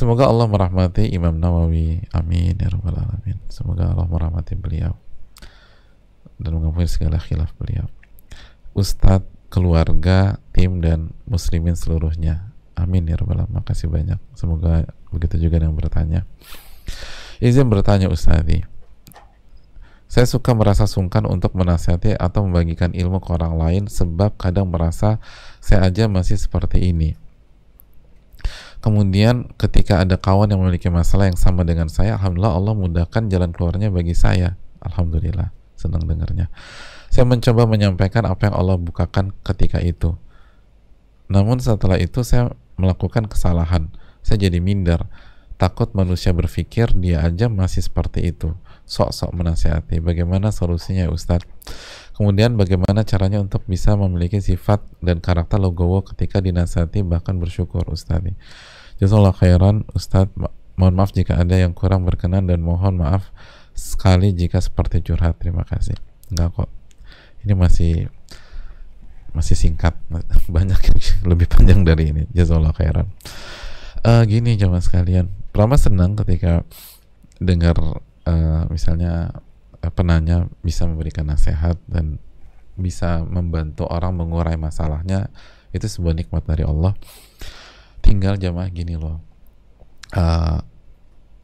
Semoga Allah merahmati Imam Nawawi. Amin ya rabbal alamin. Semoga Allah merahmati beliau dan mengampuni segala khilaf beliau. Ustadz, keluarga, tim dan muslimin seluruhnya. Amin ya rabbal alamin. Makasih banyak. Semoga begitu juga yang bertanya. Izin bertanya Ustadzi. Saya suka merasa sungkan untuk menasihati atau membagikan ilmu ke orang lain sebab kadang merasa saya aja masih seperti ini Kemudian ketika ada kawan yang memiliki masalah yang sama dengan saya, alhamdulillah Allah mudahkan jalan keluarnya bagi saya. Alhamdulillah, senang dengarnya. Saya mencoba menyampaikan apa yang Allah bukakan ketika itu. Namun setelah itu saya melakukan kesalahan. Saya jadi minder takut manusia berpikir dia aja masih seperti itu sok-sok menasihati bagaimana solusinya Ustadz kemudian bagaimana caranya untuk bisa memiliki sifat dan karakter logowo ketika dinasihati bahkan bersyukur Ustadz Jazallah khairan Ustadz mohon maaf jika ada yang kurang berkenan dan mohon maaf sekali jika seperti curhat terima kasih enggak kok ini masih masih singkat banyak lebih panjang dari ini jazallah khairan uh, gini jamaah sekalian Rama senang ketika dengar uh, misalnya eh, penanya bisa memberikan nasihat dan bisa membantu orang mengurai masalahnya itu sebuah nikmat dari Allah tinggal jamaah gini loh uh,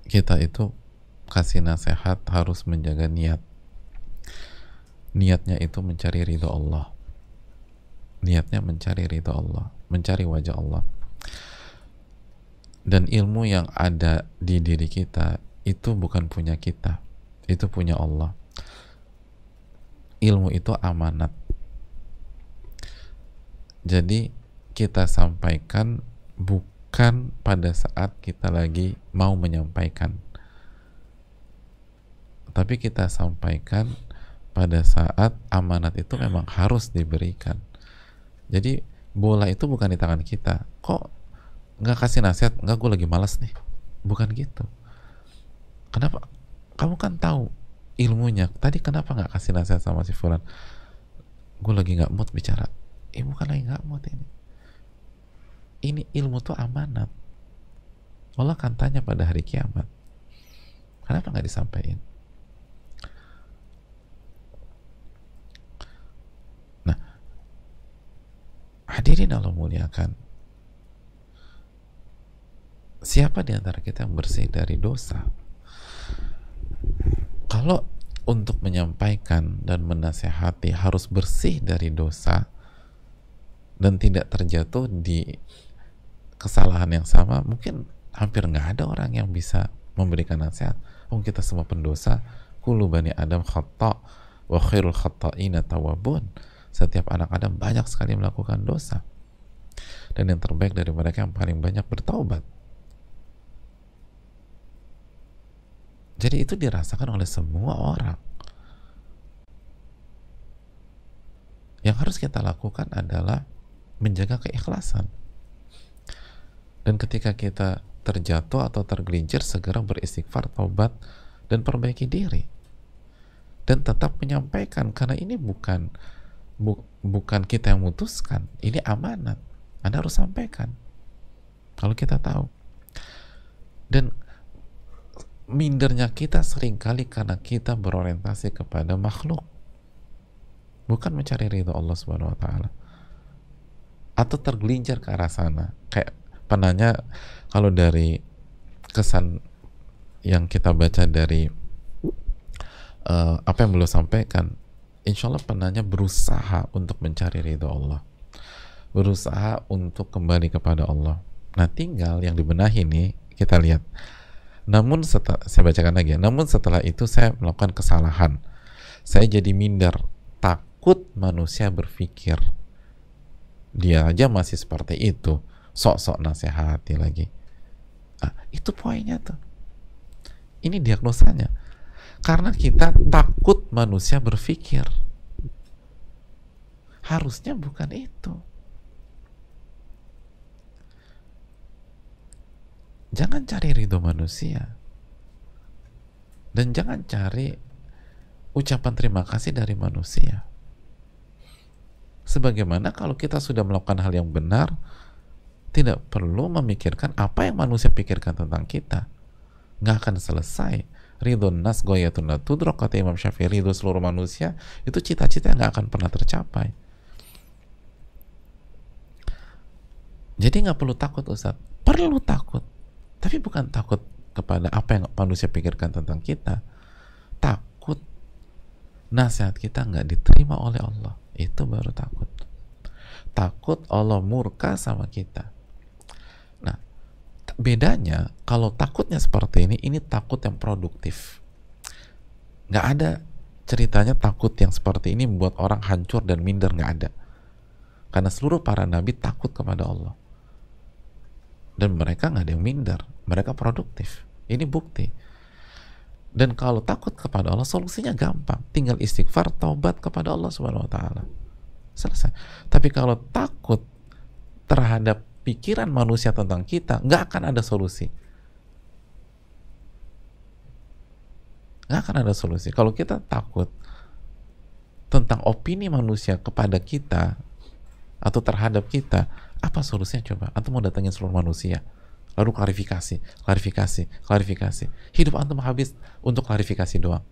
kita itu kasih nasihat harus menjaga niat niatnya itu mencari ridho Allah niatnya mencari ridho Allah mencari wajah Allah dan ilmu yang ada di diri kita itu bukan punya kita itu punya Allah ilmu itu amanat jadi kita sampaikan bukan pada saat kita lagi mau menyampaikan tapi kita sampaikan pada saat amanat itu memang harus diberikan jadi bola itu bukan di tangan kita kok nggak kasih nasihat nggak gue lagi malas nih bukan gitu kenapa kamu kan tahu ilmunya tadi kenapa nggak kasih nasihat sama si Fulan gue lagi nggak mood bicara eh bukan lagi nggak mood ini ini ilmu tuh amanat Allah akan tanya pada hari kiamat kenapa nggak disampaikan Nah, Hadirin Allah muliakan siapa di antara kita yang bersih dari dosa? Kalau untuk menyampaikan dan menasehati harus bersih dari dosa dan tidak terjatuh di kesalahan yang sama, mungkin hampir nggak ada orang yang bisa memberikan nasihat. Oh kita semua pendosa, kulu bani Adam khata wa khairul khata'ina tawabun. Setiap anak Adam banyak sekali melakukan dosa. Dan yang terbaik dari mereka yang paling banyak bertaubat. Jadi itu dirasakan oleh semua orang. Yang harus kita lakukan adalah menjaga keikhlasan. Dan ketika kita terjatuh atau tergelincir, segera beristighfar, taubat, dan perbaiki diri. Dan tetap menyampaikan, karena ini bukan bu, bukan kita yang memutuskan, ini amanat. Anda harus sampaikan. Kalau kita tahu. Dan mindernya kita seringkali karena kita berorientasi kepada makhluk bukan mencari ridho Allah Subhanahu wa taala atau tergelincir ke arah sana kayak penanya kalau dari kesan yang kita baca dari uh, apa yang belum sampaikan insya Allah penanya berusaha untuk mencari ridho Allah berusaha untuk kembali kepada Allah nah tinggal yang dibenahi ini kita lihat namun setelah saya bacakan lagi, ya, namun setelah itu saya melakukan kesalahan. Saya jadi minder, takut manusia berpikir dia aja masih seperti itu, sok-sok nasihati lagi. Nah, itu poinnya tuh. Ini diagnosanya. Karena kita takut manusia berpikir. Harusnya bukan itu. jangan cari ridho manusia dan jangan cari ucapan terima kasih dari manusia sebagaimana kalau kita sudah melakukan hal yang benar tidak perlu memikirkan apa yang manusia pikirkan tentang kita nggak akan selesai ridho nas goyatun tudro kata Imam Syafi'i ridho seluruh manusia itu cita-cita yang nggak akan pernah tercapai jadi nggak perlu takut Ustaz perlu takut tapi bukan takut kepada apa yang manusia pikirkan tentang kita takut nasihat kita nggak diterima oleh Allah itu baru takut takut Allah murka sama kita nah bedanya kalau takutnya seperti ini ini takut yang produktif nggak ada ceritanya takut yang seperti ini membuat orang hancur dan minder nggak ada karena seluruh para nabi takut kepada Allah dan mereka nggak ada yang minder mereka produktif ini bukti dan kalau takut kepada Allah solusinya gampang tinggal istighfar taubat kepada Allah subhanahu wa taala selesai tapi kalau takut terhadap pikiran manusia tentang kita nggak akan ada solusi nggak akan ada solusi kalau kita takut tentang opini manusia kepada kita atau terhadap kita apa solusinya coba atau mau datangin seluruh manusia lalu klarifikasi, klarifikasi, klarifikasi. Hidup antum habis untuk klarifikasi doang.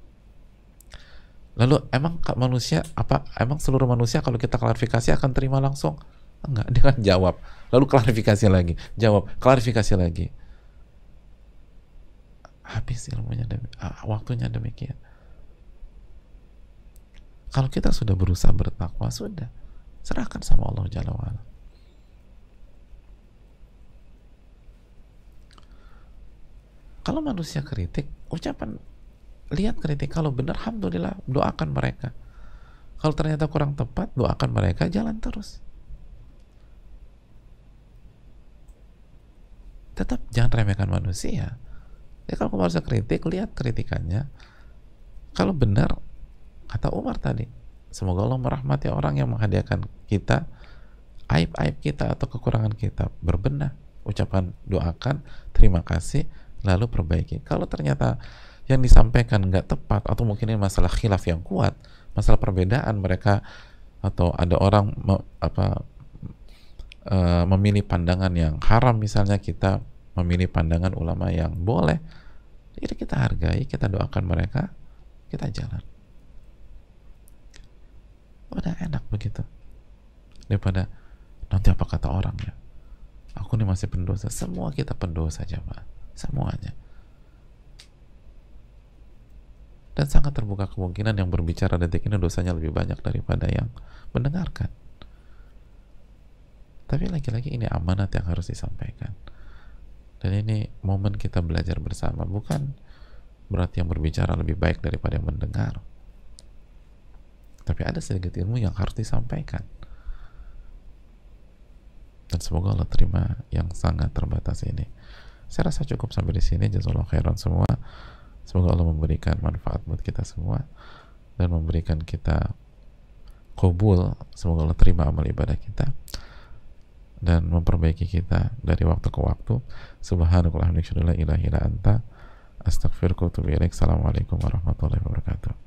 Lalu emang manusia apa emang seluruh manusia kalau kita klarifikasi akan terima langsung? Enggak, dia kan jawab. Lalu klarifikasi lagi, jawab, klarifikasi lagi. Habis ilmunya demi, waktunya demikian. Kalau kita sudah berusaha bertakwa, sudah serahkan sama Allah Jalla wa'ala kalau manusia kritik ucapan lihat kritik kalau benar alhamdulillah doakan mereka kalau ternyata kurang tepat doakan mereka jalan terus tetap jangan remehkan manusia ya kalau manusia kritik lihat kritikannya kalau benar kata Umar tadi semoga Allah merahmati orang yang menghadiahkan kita aib-aib kita atau kekurangan kita berbenah ucapan doakan terima kasih lalu perbaiki. Kalau ternyata yang disampaikan nggak tepat atau mungkin ini masalah khilaf yang kuat, masalah perbedaan mereka atau ada orang me, apa e, memilih pandangan yang haram misalnya kita memilih pandangan ulama yang boleh, jadi kita hargai, kita doakan mereka, kita jalan. Udah enak begitu daripada nanti apa kata orangnya Aku ini masih pendosa. Semua kita pendosa jemaah semuanya dan sangat terbuka kemungkinan yang berbicara detik ini dosanya lebih banyak daripada yang mendengarkan tapi lagi-lagi ini amanat yang harus disampaikan dan ini momen kita belajar bersama bukan berarti yang berbicara lebih baik daripada yang mendengar tapi ada sedikit ilmu yang harus disampaikan dan semoga Allah terima yang sangat terbatas ini saya rasa cukup sampai di sini jazakallahu khairan semua semoga Allah memberikan manfaat buat kita semua dan memberikan kita kubul. semoga Allah terima amal ibadah kita dan memperbaiki kita dari waktu ke waktu subhanakallahumma ilaha illa anta astaghfiruka wa atubu ilaik assalamualaikum warahmatullahi wabarakatuh